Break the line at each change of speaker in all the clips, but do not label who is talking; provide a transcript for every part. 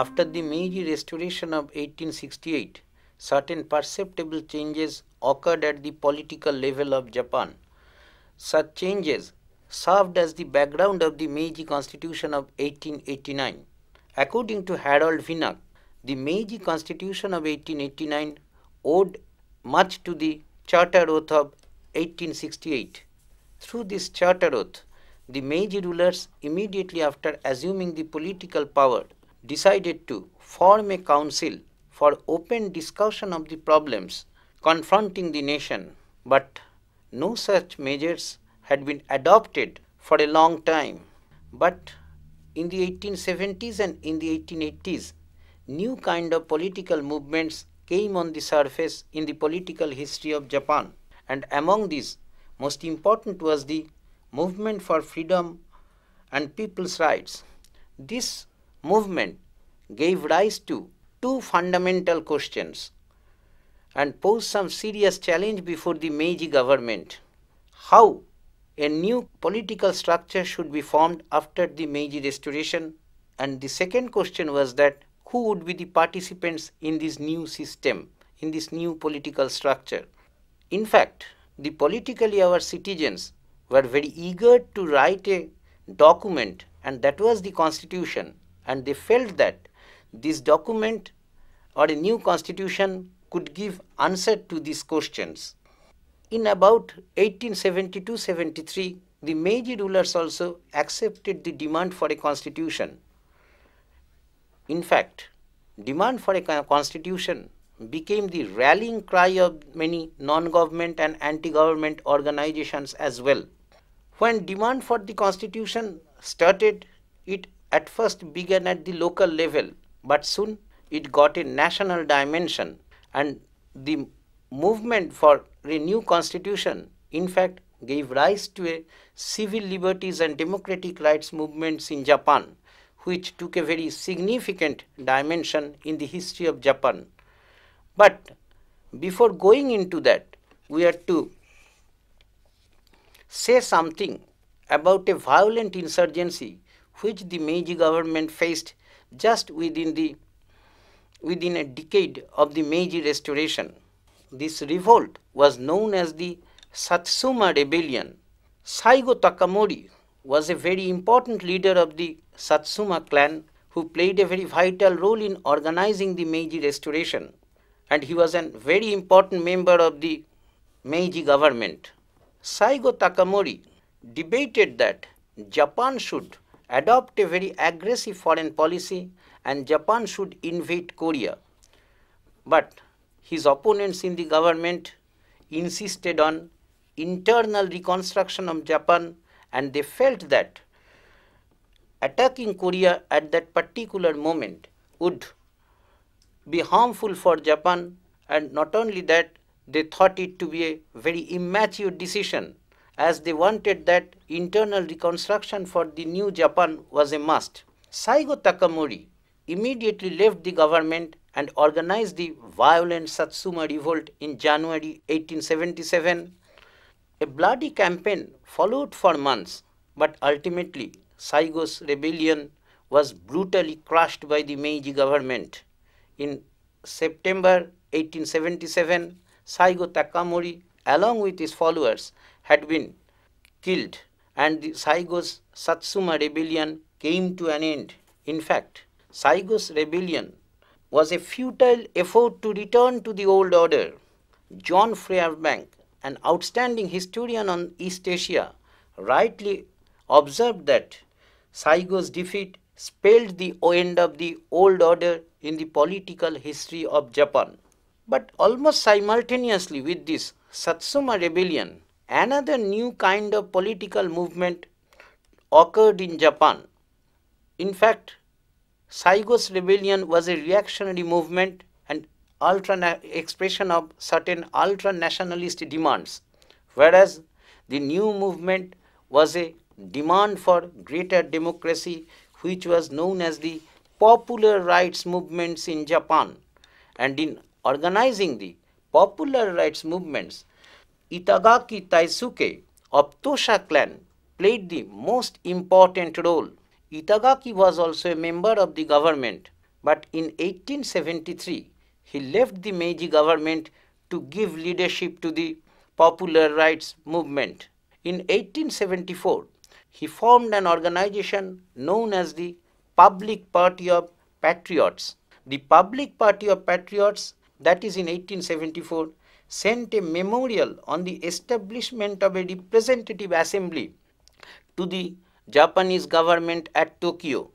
After the Meiji restoration of 1868, certain perceptible changes occurred at the political level of Japan. Such changes served as the background of the Meiji Constitution of 1889. According to Harold Vinnack, the Meiji Constitution of 1889 owed much to the Charter Oath of 1868. Through this Charter Oath, the Meiji rulers immediately after assuming the political power decided to form a council for open discussion of the problems confronting the nation, but no such measures had been adopted for a long time. But in the 1870s and in the 1880s, new kind of political movements came on the surface in the political history of Japan. And among these, most important was the movement for freedom and people's rights. This movement gave rise to two fundamental questions and posed some serious challenge before the Meiji government. How a new political structure should be formed after the Meiji restoration and the second question was that who would be the participants in this new system, in this new political structure. In fact, the politically our citizens were very eager to write a document and that was the constitution and they felt that this document or a new constitution could give answer to these questions. In about 1872-73, the Meiji rulers also accepted the demand for a constitution. In fact, demand for a constitution became the rallying cry of many non-government and anti-government organizations as well. When demand for the constitution started, it at first began at the local level, but soon it got a national dimension and the movement for a new constitution in fact gave rise to a civil liberties and democratic rights movements in Japan which took a very significant dimension in the history of Japan. But before going into that we are to say something about a violent insurgency which the Meiji government faced just within, the, within a decade of the Meiji Restoration. This revolt was known as the Satsuma Rebellion. Saigo Takamori was a very important leader of the Satsuma clan who played a very vital role in organizing the Meiji Restoration and he was a very important member of the Meiji government. Saigo Takamori debated that Japan should adopt a very aggressive foreign policy and Japan should invade Korea. But his opponents in the government insisted on internal reconstruction of Japan and they felt that attacking Korea at that particular moment would be harmful for Japan and not only that they thought it to be a very immature decision as they wanted that internal reconstruction for the new Japan was a must. Saigo Takamori immediately left the government and organized the violent Satsuma revolt in January 1877. A bloody campaign followed for months, but ultimately Saigo's rebellion was brutally crushed by the Meiji government. In September 1877, Saigo Takamori, along with his followers, had been killed and the Saigos Satsuma rebellion came to an end. In fact, Saigos rebellion was a futile effort to return to the old order. John Fairbank, an outstanding historian on East Asia, rightly observed that Saigo's defeat spelled the end of the old order in the political history of Japan. But almost simultaneously with this Satsuma rebellion, Another new kind of political movement occurred in Japan. In fact, Saigo's rebellion was a reactionary movement and expression of certain ultra-nationalist demands, whereas the new movement was a demand for greater democracy which was known as the popular rights movements in Japan and in organizing the popular rights movements Itagaki Taisuke of Tosha clan played the most important role. Itagaki was also a member of the government, but in 1873 he left the Meiji government to give leadership to the popular rights movement. In 1874, he formed an organization known as the Public Party of Patriots. The Public Party of Patriots, that is in 1874, sent a memorial on the establishment of a representative assembly to the Japanese government at Tokyo.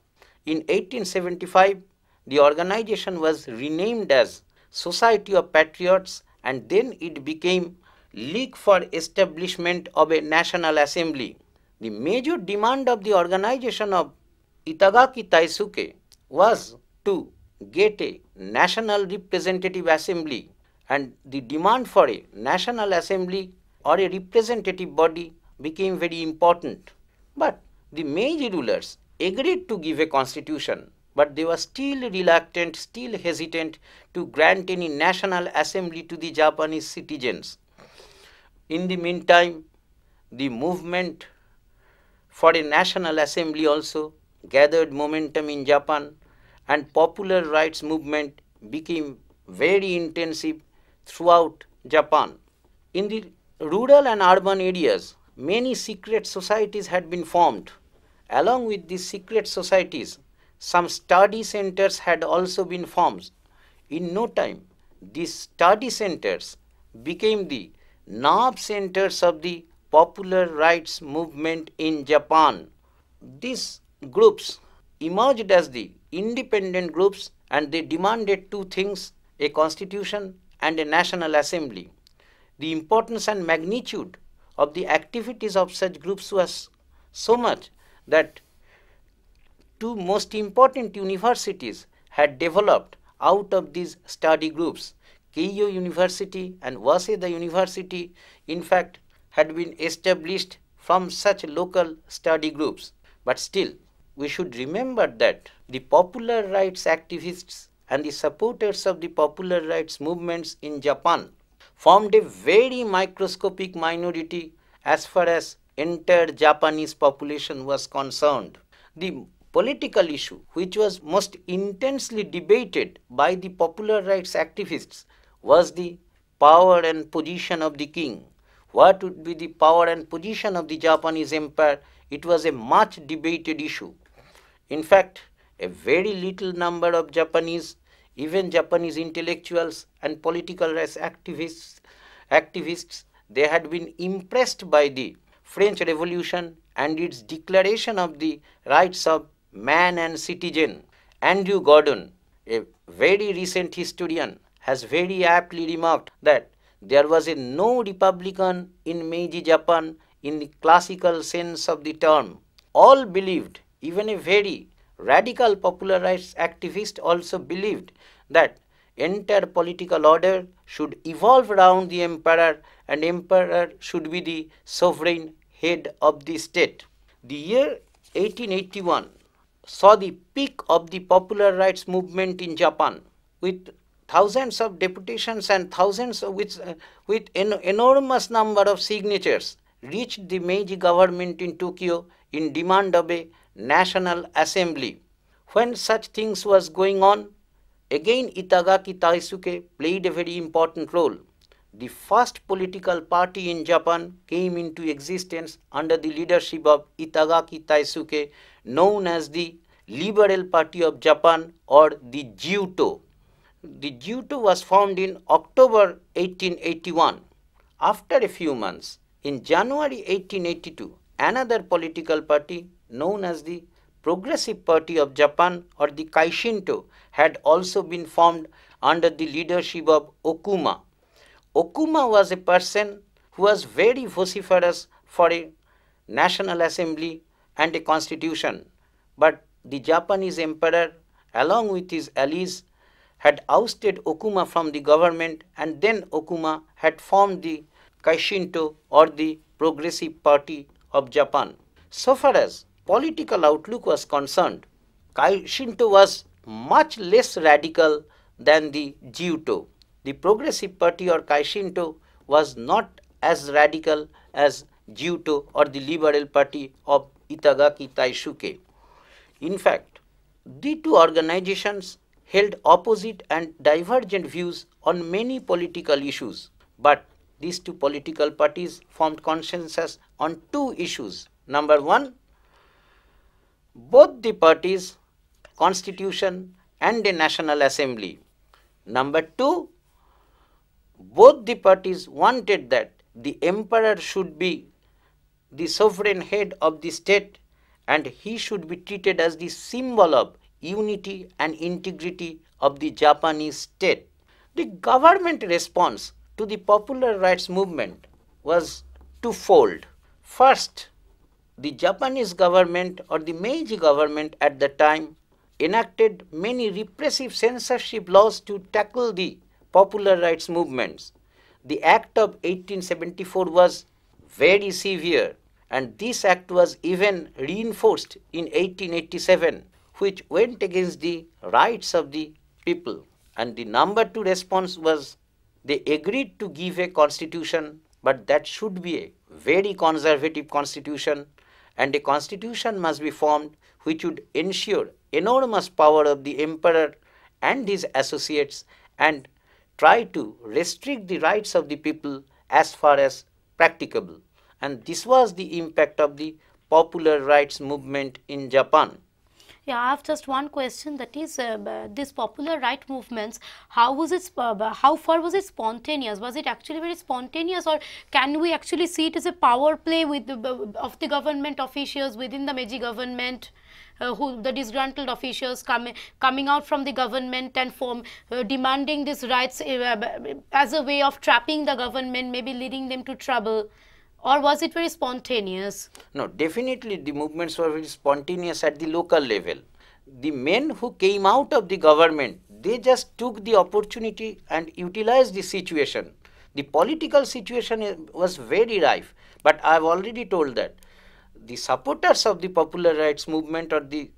In 1875, the organization was renamed as Society of Patriots and then it became League for Establishment of a National Assembly. The major demand of the organization of Itagaki Taisuke was to get a national representative assembly and the demand for a National Assembly or a representative body became very important. But the Meiji rulers agreed to give a constitution, but they were still reluctant, still hesitant to grant any National Assembly to the Japanese citizens. In the meantime, the movement for a National Assembly also gathered momentum in Japan and popular rights movement became very intensive throughout Japan. In the rural and urban areas, many secret societies had been formed. Along with these secret societies, some study centers had also been formed. In no time, these study centers became the nerve centers of the popular rights movement in Japan. These groups emerged as the independent groups and they demanded two things, a constitution and a National Assembly. The importance and magnitude of the activities of such groups was so much that two most important universities had developed out of these study groups. Keio University and Waseda University in fact had been established from such local study groups. But still, we should remember that the popular rights activists and the supporters of the popular rights movements in Japan formed a very microscopic minority as far as entire Japanese population was concerned. The political issue which was most intensely debated by the popular rights activists was the power and position of the king. What would be the power and position of the Japanese empire? It was a much debated issue. In fact, a very little number of Japanese, even Japanese intellectuals and political activists, activists, they had been impressed by the French Revolution and its declaration of the rights of man and citizen. Andrew Gordon, a very recent historian, has very aptly remarked that there was a no republican in Meiji Japan in the classical sense of the term. All believed, even a very Radical popular rights activists also believed that entire political order should evolve around the emperor and emperor should be the sovereign head of the state. The year 1881 saw the peak of the popular rights movement in Japan with thousands of deputations and thousands of with, uh, with enormous number of signatures reached the Meiji government in Tokyo in demand of a National Assembly. When such things was going on, again Itagaki Taisuke played a very important role. The first political party in Japan came into existence under the leadership of Itagaki Taisuke, known as the Liberal Party of Japan or the Juto. The Juto was formed in October 1881. After a few months, in January 1882, another political party known as the Progressive Party of Japan or the Kaishinto had also been formed under the leadership of Okuma. Okuma was a person who was very vociferous for a national assembly and a constitution, but the Japanese emperor along with his allies had ousted Okuma from the government and then Okuma had formed the Kaishinto or the Progressive Party of Japan. So far as political outlook was concerned, Shinto was much less radical than the Jiuto. The Progressive Party or Kaishinto was not as radical as Jiuto or the Liberal Party of Itagaki Taishuke. In fact, the two organizations held opposite and divergent views on many political issues, but these two political parties formed consensus on two issues. Number one, both the parties, constitution and the National Assembly. Number two, both the parties wanted that the emperor should be the sovereign head of the state and he should be treated as the symbol of unity and integrity of the Japanese state. The government response to the popular rights movement was twofold. First, the Japanese government or the Meiji government at the time enacted many repressive censorship laws to tackle the popular rights movements. The Act of 1874 was very severe and this act was even reinforced in 1887 which went against the rights of the people and the number two response was they agreed to give a constitution but that should be a very conservative constitution and a constitution must be formed which would ensure enormous power of the emperor and his associates and try to restrict the rights of the people as far as practicable. And this was the impact of the popular rights movement in Japan. Yeah, I have just one question that is uh, this popular right movements, how was it, uh, how far was it spontaneous? Was it actually very spontaneous or can we actually see it as a power play with the, of the government officials within the Meiji government? Uh, who the disgruntled officials coming coming out from the government and form uh, demanding these rights uh, as a way of trapping the government maybe leading them to trouble or was it very spontaneous? No, definitely the movements were very spontaneous at the local level. The men who came out of the government, they just took the opportunity and utilized the situation. The political situation was very rife, but I have already told that the supporters of the popular rights movement or the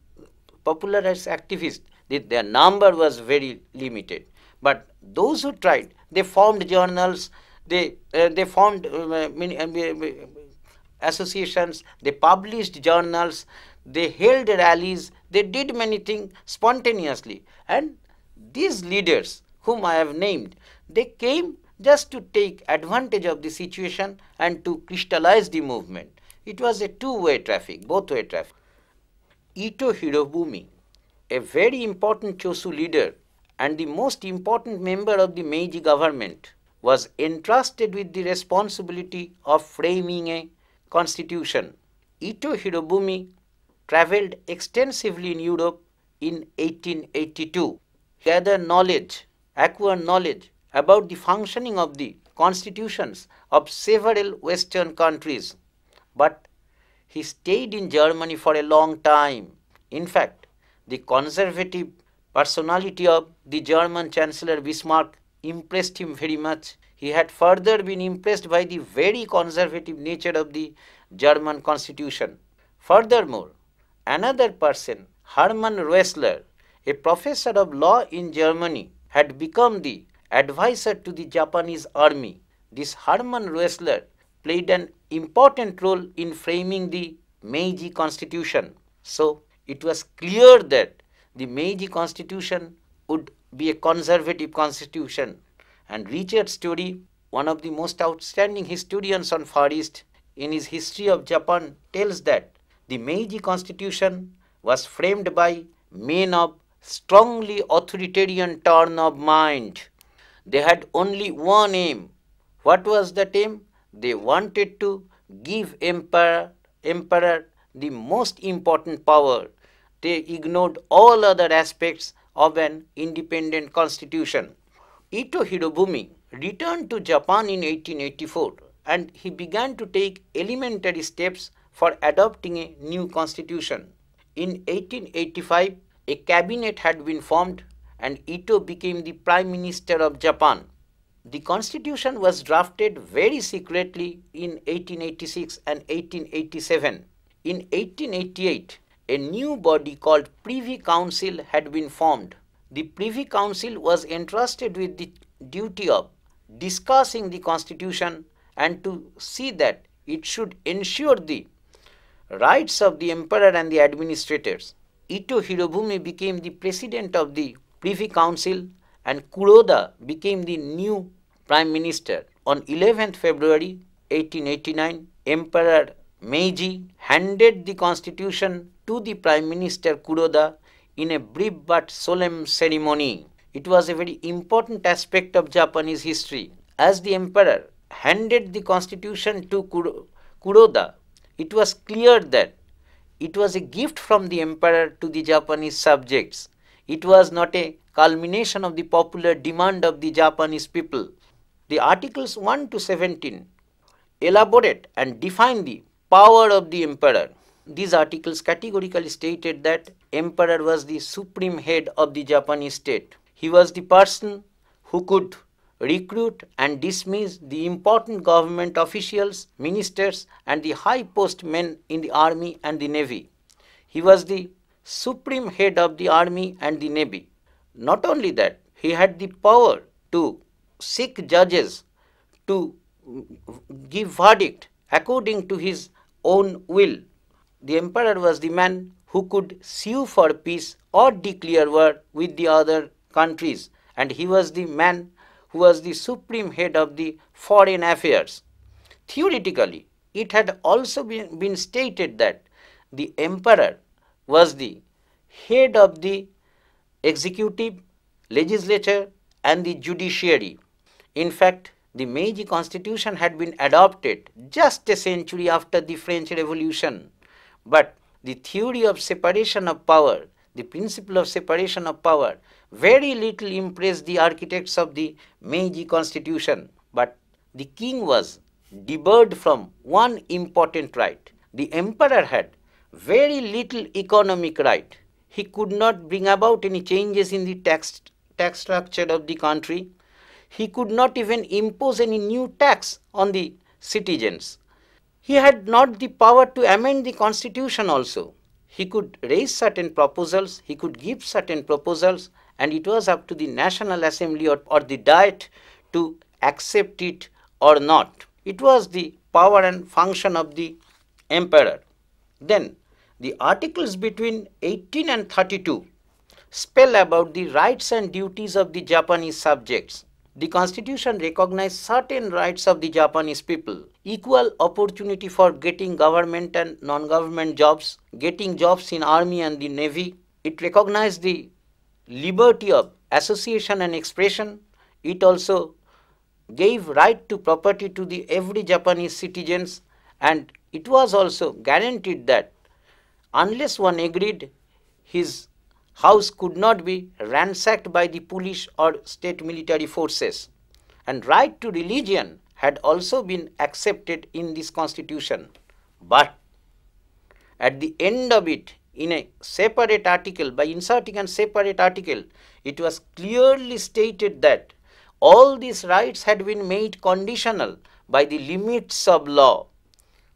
popular rights activists, their number was very limited. But those who tried, they formed journals, they uh, they formed uh, uh associations, they published journals, they held rallies, they did many things spontaneously. And these leaders whom I have named, they came just to take advantage of the situation and to crystallize the movement. It was a two-way traffic, both-way traffic. Ito Hirobumi, a very important Chosu leader and the most important member of the Meiji government, was entrusted with the responsibility of framing a constitution. Ito Hirobumi traveled extensively in Europe in 1882, gathered knowledge, acquired knowledge about the functioning of the constitutions of several western countries. But he stayed in Germany for a long time. In fact, the conservative personality of the German Chancellor Bismarck impressed him very much. He had further been impressed by the very conservative nature of the German constitution. Furthermore, another person, Hermann Rösler, a professor of law in Germany, had become the advisor to the Japanese army. This Hermann Rösler played an important role in framing the Meiji constitution. So, it was clear that the Meiji constitution would be a conservative constitution. And Richard Story, one of the most outstanding historians on Far East in his History of Japan, tells that the Meiji constitution was framed by men of strongly authoritarian turn of mind. They had only one aim. What was that aim? They wanted to give emperor, emperor the most important power. They ignored all other aspects of an independent constitution. Ito Hirobumi returned to Japan in 1884 and he began to take elementary steps for adopting a new constitution. In 1885, a cabinet had been formed and Ito became the Prime Minister of Japan. The constitution was drafted very secretly in 1886 and 1887. In 1888, a new body called Privy Council had been formed. The Privy Council was entrusted with the duty of discussing the constitution and to see that it should ensure the rights of the emperor and the administrators. Ito Hirobumi became the president of the Privy Council and Kuroda became the new prime minister. On 11th February 1889, Emperor Meiji handed the constitution to the Prime Minister Kuroda in a brief but solemn ceremony. It was a very important aspect of Japanese history. As the emperor handed the constitution to Kuroda, it was clear that it was a gift from the emperor to the Japanese subjects. It was not a culmination of the popular demand of the Japanese people. The articles 1 to 17 elaborate and define the power of the emperor. These articles categorically stated that emperor was the supreme head of the Japanese state. He was the person who could recruit and dismiss the important government officials, ministers and the high post men in the army and the navy. He was the supreme head of the army and the navy. Not only that, he had the power to seek judges to give verdict according to his own will. The emperor was the man who could sue for peace or declare war with the other countries and he was the man who was the supreme head of the foreign affairs. Theoretically, it had also been, been stated that the emperor was the head of the executive, legislature and the judiciary. In fact, the Meiji constitution had been adopted just a century after the French Revolution, but the theory of separation of power, the principle of separation of power, very little impressed the architects of the Meiji constitution. But the king was debarred from one important right. The emperor had very little economic right. He could not bring about any changes in the tax, tax structure of the country he could not even impose any new tax on the citizens. He had not the power to amend the constitution also. He could raise certain proposals, he could give certain proposals and it was up to the National Assembly or, or the Diet to accept it or not. It was the power and function of the emperor. Then the articles between 18 and 32 spell about the rights and duties of the Japanese subjects the constitution recognized certain rights of the Japanese people, equal opportunity for getting government and non-government jobs, getting jobs in army and the navy. It recognized the liberty of association and expression. It also gave right to property to the every Japanese citizens and it was also guaranteed that unless one agreed his house could not be ransacked by the police or state military forces and right to religion had also been accepted in this constitution. But at the end of it, in a separate article, by inserting a separate article, it was clearly stated that all these rights had been made conditional by the limits of law.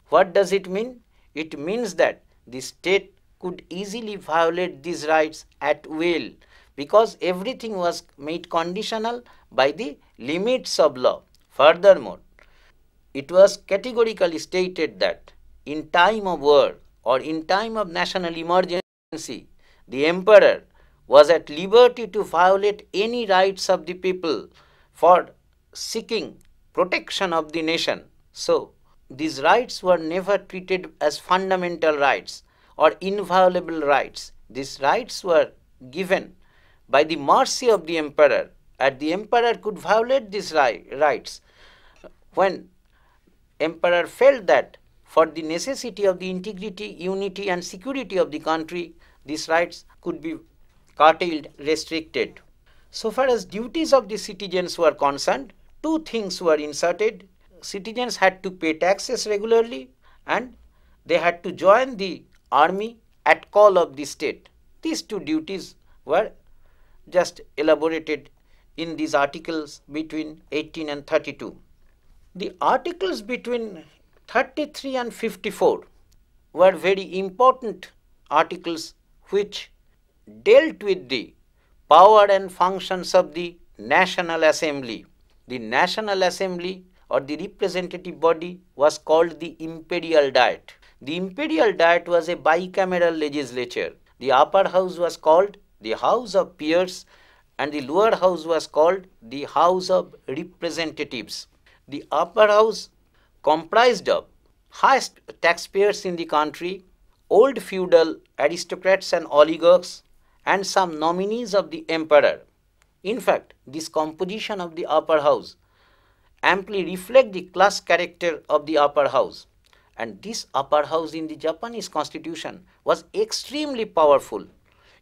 What does it mean? It means that the state could easily violate these rights at will because everything was made conditional by the limits of law. Furthermore, it was categorically stated that in time of war or in time of national emergency, the emperor was at liberty to violate any rights of the people for seeking protection of the nation. So, these rights were never treated as fundamental rights or inviolable rights. These rights were given by the mercy of the emperor and the emperor could violate these rights when emperor felt that for the necessity of the integrity, unity and security of the country, these rights could be curtailed, restricted. So far as duties of the citizens were concerned, two things were inserted. Citizens had to pay taxes regularly and they had to join the army at call of the state. These two duties were just elaborated in these articles between 18 and 32. The articles between 33 and 54 were very important articles which dealt with the power and functions of the National Assembly. The National Assembly or the representative body was called the Imperial Diet. The imperial diet was a bicameral legislature. The upper house was called the House of Peers and the lower house was called the House of Representatives. The upper house comprised of highest taxpayers in the country, old feudal aristocrats and oligarchs, and some nominees of the emperor. In fact, this composition of the upper house amply reflect the class character of the upper house and this upper house in the Japanese constitution was extremely powerful.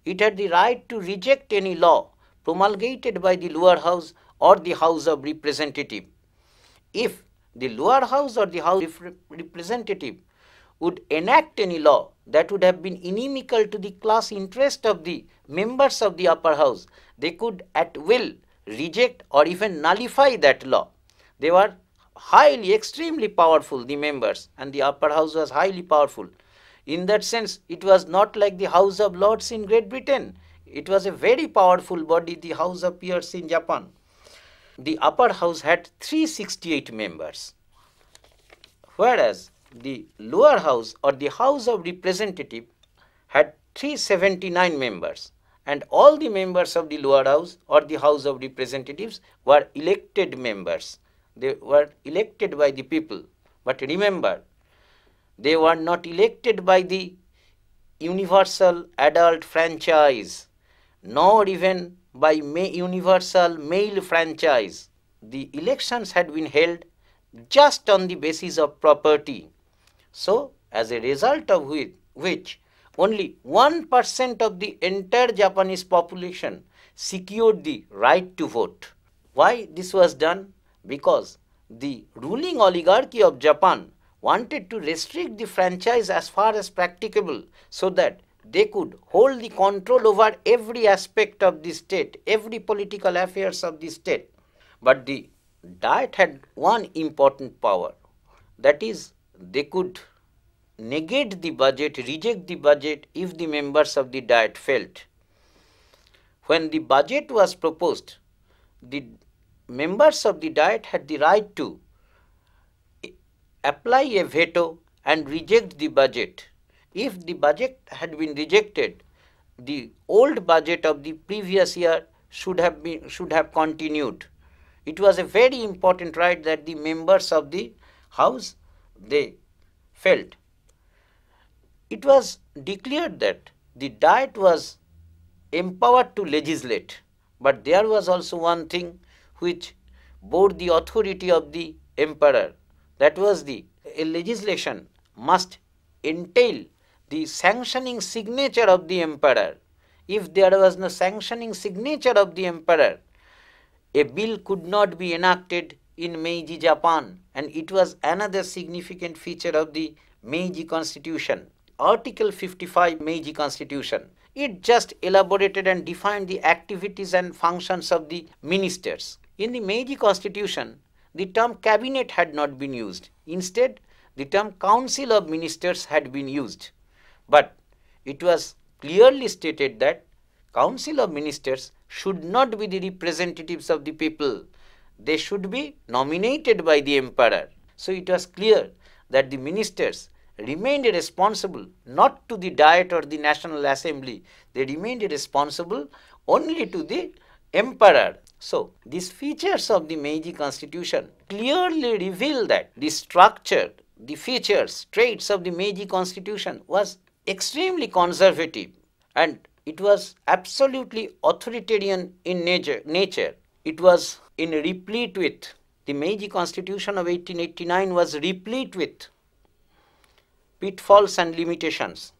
It had the right to reject any law promulgated by the lower house or the house of representative. If the lower house or the house of representative would enact any law that would have been inimical to the class interest of the members of the upper house, they could at will reject or even nullify that law. They were highly, extremely powerful, the members, and the upper house was highly powerful. In that sense, it was not like the House of Lords in Great Britain. It was a very powerful body, the House of Peers in Japan. The upper house had 368 members, whereas the lower house or the House of Representative had 379 members and all the members of the lower house or the House of Representatives were elected members they were elected by the people. But remember, they were not elected by the universal adult franchise, nor even by universal male franchise. The elections had been held just on the basis of property. So, as a result of which, which only 1% of the entire Japanese population secured the right to vote. Why this was done? because the ruling oligarchy of Japan wanted to restrict the franchise as far as practicable so that they could hold the control over every aspect of the state, every political affairs of the state. But the Diet had one important power, that is they could negate the budget, reject the budget if the members of the Diet felt When the budget was proposed, the members of the Diet had the right to apply a veto and reject the budget. If the budget had been rejected, the old budget of the previous year should have been should have continued. It was a very important right that the members of the House they felt. It was declared that the Diet was empowered to legislate, but there was also one thing which bore the authority of the emperor. That was the legislation must entail the sanctioning signature of the emperor. If there was no sanctioning signature of the emperor, a bill could not be enacted in Meiji Japan and it was another significant feature of the Meiji constitution. Article 55 Meiji constitution. It just elaborated and defined the activities and functions of the ministers. In the Meiji constitution, the term cabinet had not been used. Instead, the term council of ministers had been used. But it was clearly stated that council of ministers should not be the representatives of the people. They should be nominated by the emperor. So it was clear that the ministers remained responsible not to the diet or the national assembly. They remained responsible only to the emperor. So, these features of the Meiji constitution clearly reveal that the structure, the features, traits of the Meiji constitution was extremely conservative and it was absolutely authoritarian in nature. nature. It was in replete with the Meiji constitution of 1889 was replete with pitfalls and limitations.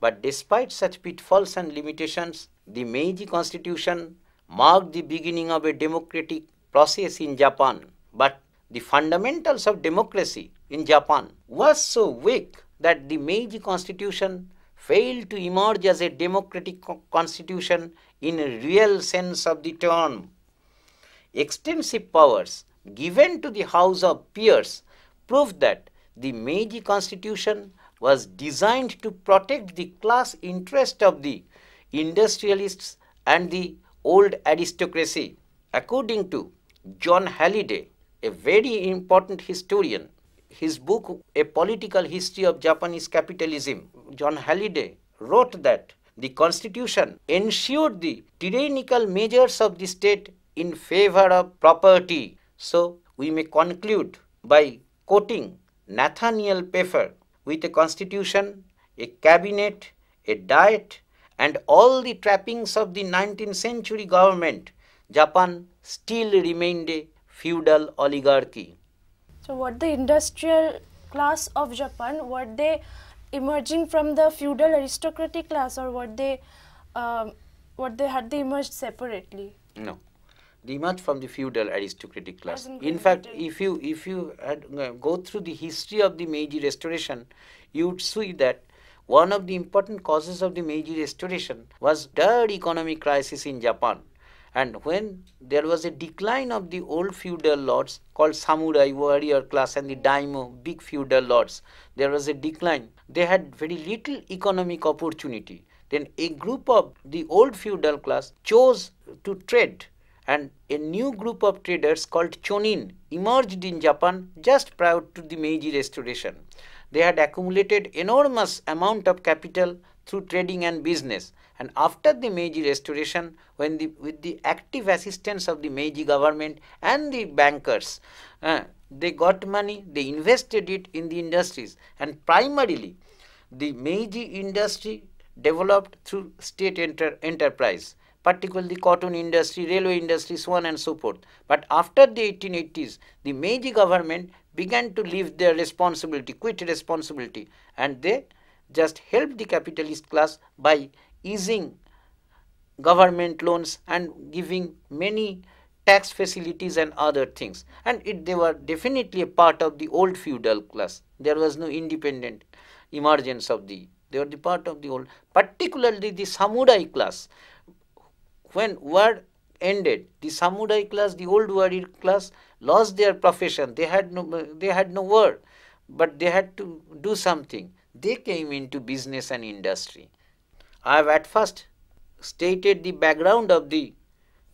But despite such pitfalls and limitations, the Meiji constitution marked the beginning of a democratic process in Japan, but the fundamentals of democracy in Japan was so weak that the Meiji constitution failed to emerge as a democratic co constitution in a real sense of the term. Extensive powers given to the House of Peers proved that the Meiji constitution was designed to protect the class interest of the industrialists and the old aristocracy. According to John Halliday, a very important historian, his book, A Political History of Japanese Capitalism, John Halliday wrote that the constitution ensured the tyrannical measures of the state in favor of property. So, we may conclude by quoting Nathaniel Peffer with a constitution, a cabinet, a diet, and all the trappings of the 19th century government, Japan still remained a feudal oligarchy. So what the industrial class of Japan, were they emerging from the feudal aristocratic class or were they, um, what they had they emerged separately? No, they emerged from the feudal aristocratic class. In, in fact, if you, if you had, uh, go through the history of the Meiji Restoration, you would see that one of the important causes of the Meiji Restoration was dire economic crisis in Japan. And when there was a decline of the old feudal lords called samurai, warrior class and the daimyo, big feudal lords, there was a decline. They had very little economic opportunity. Then a group of the old feudal class chose to trade and a new group of traders called chonin emerged in Japan just prior to the Meiji Restoration. They had accumulated enormous amount of capital through trading and business and after the Meiji restoration when the with the active assistance of the Meiji government and the bankers uh, they got money they invested it in the industries and primarily the Meiji industry developed through state enter enterprise particularly the cotton industry, railway industry, so on and so forth. But after the 1880s, the Meiji government began to leave their responsibility, quit responsibility, and they just helped the capitalist class by easing government loans and giving many tax facilities and other things and it, they were definitely a part of the old feudal class there was no independent emergence of the they were the part of the old particularly the samurai class when war ended the samurai class the old warrior class lost their profession, they had no, they had no work, but they had to do something. They came into business and industry. I have at first stated the background of the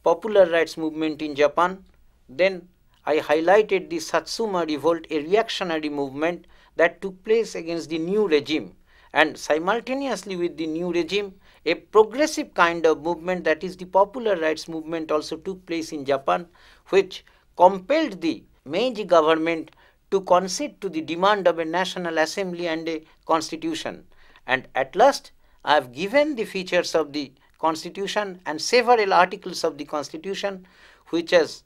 popular rights movement in Japan, then I highlighted the Satsuma revolt, a reactionary movement that took place against the new regime and simultaneously with the new regime, a progressive kind of movement that is the popular rights movement also took place in Japan, which compelled the Meiji government to concede to the demand of a National Assembly and a constitution. And at last, I have given the features of the constitution and several articles of the constitution which has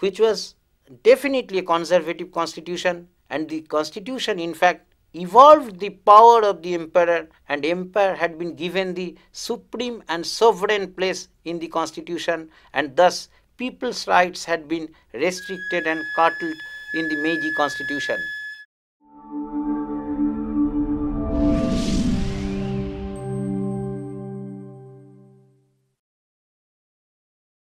which was definitely a conservative constitution and the constitution in fact evolved the power of the emperor and emperor had been given the supreme and sovereign place in the constitution and thus people's rights had been restricted and curtailed in the Meiji constitution.